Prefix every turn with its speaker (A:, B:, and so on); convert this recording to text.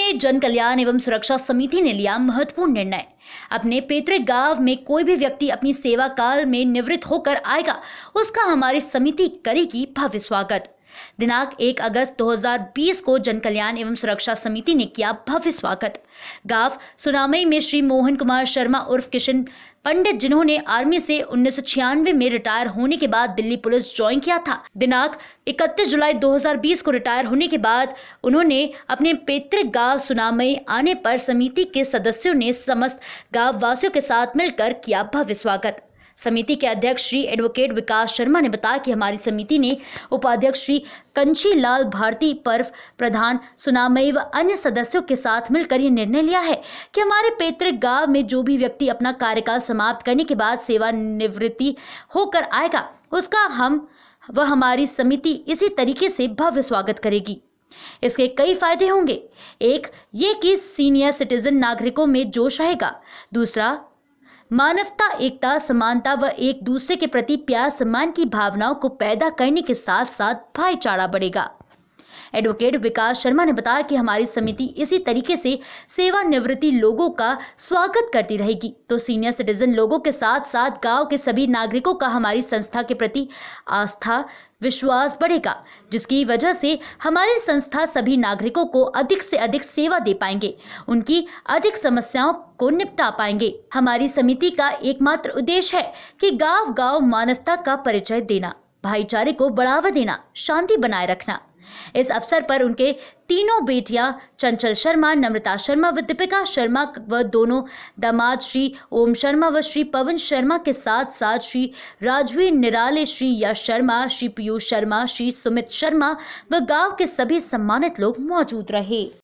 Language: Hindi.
A: में जन कल्याण एवं सुरक्षा समिति ने लिया महत्वपूर्ण निर्णय अपने पैतृक गांव में कोई भी व्यक्ति अपनी सेवा काल में निवृत्त होकर आएगा उसका हमारी समिति करेगी भव्य स्वागत दिनांक 1 अगस्त 2020 को जन कल्याण एवं सुरक्षा समिति ने किया भव्य स्वागत गाफ सुनामई में श्री मोहन कुमार शर्मा उर्फ किशन पंडित जिन्होंने आर्मी से उन्नीस में रिटायर होने के बाद दिल्ली पुलिस ज्वाइन किया था दिनांक 31 जुलाई 2020 को रिटायर होने के बाद उन्होंने अपने पैतृक गांव सुनामई आने पर समिति के सदस्यों ने समस्त गांव वासियों के साथ मिलकर किया भव्य स्वागत समिति के अध्यक्ष श्री एडवोकेट विकास शर्मा ने बताया कि हमारी समिति ने उपाध्यक्ष श्री कंची लाल भारती पर्व प्रधान सुनामय व अन्य सदस्यों के साथ मिलकर यह निर्णय लिया है कि हमारे पैतृक गांव में जो भी व्यक्ति अपना कार्यकाल समाप्त करने के बाद सेवानिवृत्ति होकर आएगा उसका हम व हमारी समिति इसी तरीके से भव्य स्वागत करेगी इसके कई फायदे होंगे एक ये कि सीनियर सिटीजन नागरिकों में जोश रहेगा दूसरा मानवता एकता समानता व एक दूसरे के प्रति प्यार सम्मान की भावनाओं को पैदा करने के साथ साथ भाईचारा बढ़ेगा एडवोकेट विकास शर्मा ने बताया कि हमारी समिति इसी तरीके से सेवानिवृत्ति लोगों का स्वागत करती रहेगी तो सीनियर सिटीजन लोगों के साथ साथ गाँव के सभी नागरिकों का हमारी संस्था के प्रति आस्था विश्वास बढ़ेगा जिसकी वजह से हमारी संस्था सभी नागरिकों को अधिक से अधिक सेवा दे पाएंगे उनकी अधिक समस्याओं को निपटा पाएंगे हमारी समिति का एकमात्र उद्देश्य है कि गांव गांव मानवता का परिचय देना भाईचारे को बढ़ावा देना शांति बनाए रखना इस अवसर पर उनके तीनों बेटियां चंचल शर्मा नम्रता शर्मा व दीपिका शर्मा व दोनों दामाद श्री ओम शर्मा व श्री पवन शर्मा के साथ साथ श्री राजवीर निराले श्री यश शर्मा श्री पीयूष शर्मा श्री सुमित शर्मा व गांव के सभी सम्मानित लोग मौजूद रहे